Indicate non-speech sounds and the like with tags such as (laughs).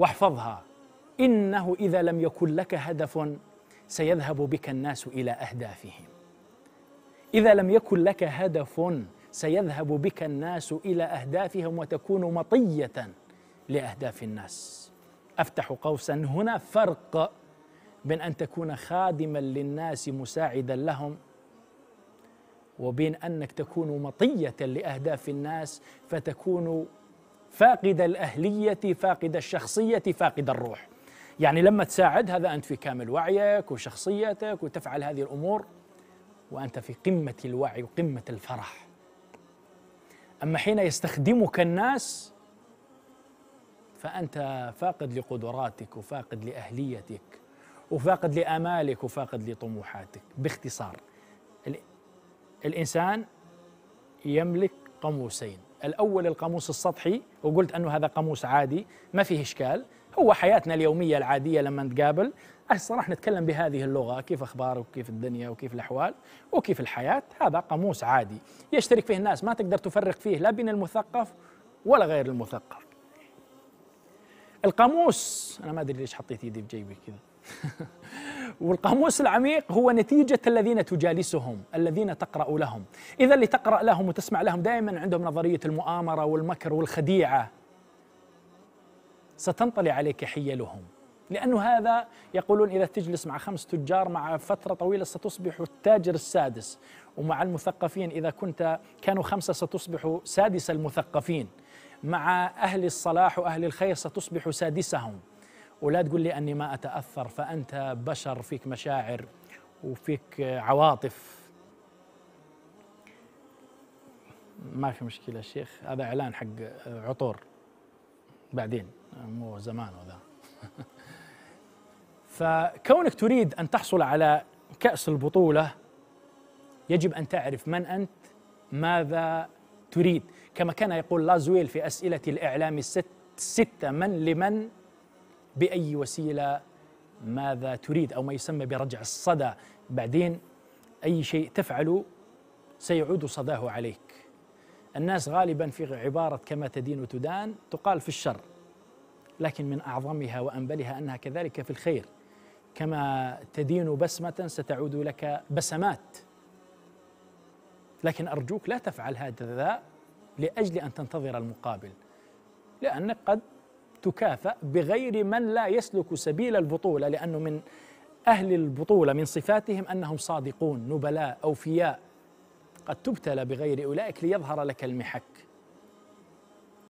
واحفظها انه اذا لم يكن لك هدف سيذهب بك الناس الى اهدافهم اذا لم يكن لك هدف سيذهب بك الناس الى اهدافهم وتكون مطيه لاهداف الناس افتح قوسا هنا فرق بين ان تكون خادما للناس مساعدا لهم وبين انك تكون مطيه لاهداف الناس فتكون فاقد الأهلية فاقد الشخصية فاقد الروح يعني لما تساعد هذا أنت في كامل وعيك وشخصيتك وتفعل هذه الأمور وأنت في قمة الوعي وقمة الفرح أما حين يستخدمك الناس فأنت فاقد لقدراتك وفاقد لأهليتك وفاقد لآمالك وفاقد لطموحاتك باختصار الإنسان يملك قاموسين الأول القاموس السطحي وقلت أنه هذا قاموس عادي ما فيه إشكال هو حياتنا اليومية العادية لما نتقابل الصراحة نتكلم بهذه اللغة كيف أخبارك وكيف الدنيا وكيف الأحوال وكيف الحياة هذا قاموس عادي يشترك فيه الناس ما تقدر تفرق فيه لا بين المثقف ولا غير المثقف القاموس أنا ما أدري ليش حطيت يدي في جيبي كذا (laughs) والقاموس العميق هو نتيجة الذين تجالسهم الذين تقرأ لهم إذا اللي تقرأ لهم وتسمع لهم دائما عندهم نظرية المؤامرة والمكر والخديعة ستنطلي عليك حيلهم لأنه هذا يقولون إذا تجلس مع خمس تجار مع فترة طويلة ستصبح التاجر السادس ومع المثقفين إذا كنت كانوا خمسة ستصبح سادس المثقفين مع أهل الصلاح وأهل الخير ستصبح سادسهم ولا تقول لي أني ما أتأثر فأنت بشر فيك مشاعر وفيك عواطف ما في مشكلة شيخ هذا إعلان حق عطور بعدين مو زمان وذا (laughs) فكونك تريد أن تحصل على كأس البطولة يجب أن تعرف من أنت ماذا تريد كما كان يقول لازويل في أسئلة الإعلام الست ستة من لمن باي وسيله ماذا تريد او ما يسمى برجع الصدى بعدين اي شيء تفعله سيعود صداه عليك الناس غالبا في عباره كما تدين تدان تقال في الشر لكن من اعظمها وانبلها انها كذلك في الخير كما تدين بسمه ستعود لك بسمات لكن ارجوك لا تفعل هذا لاجل ان تنتظر المقابل لانك قد تكافأ بغير من لا يسلك سبيل البطولة لأنه من أهل البطولة من صفاتهم أنهم صادقون نبلاء أوفياء قد تبتلى بغير أولئك ليظهر لك المحك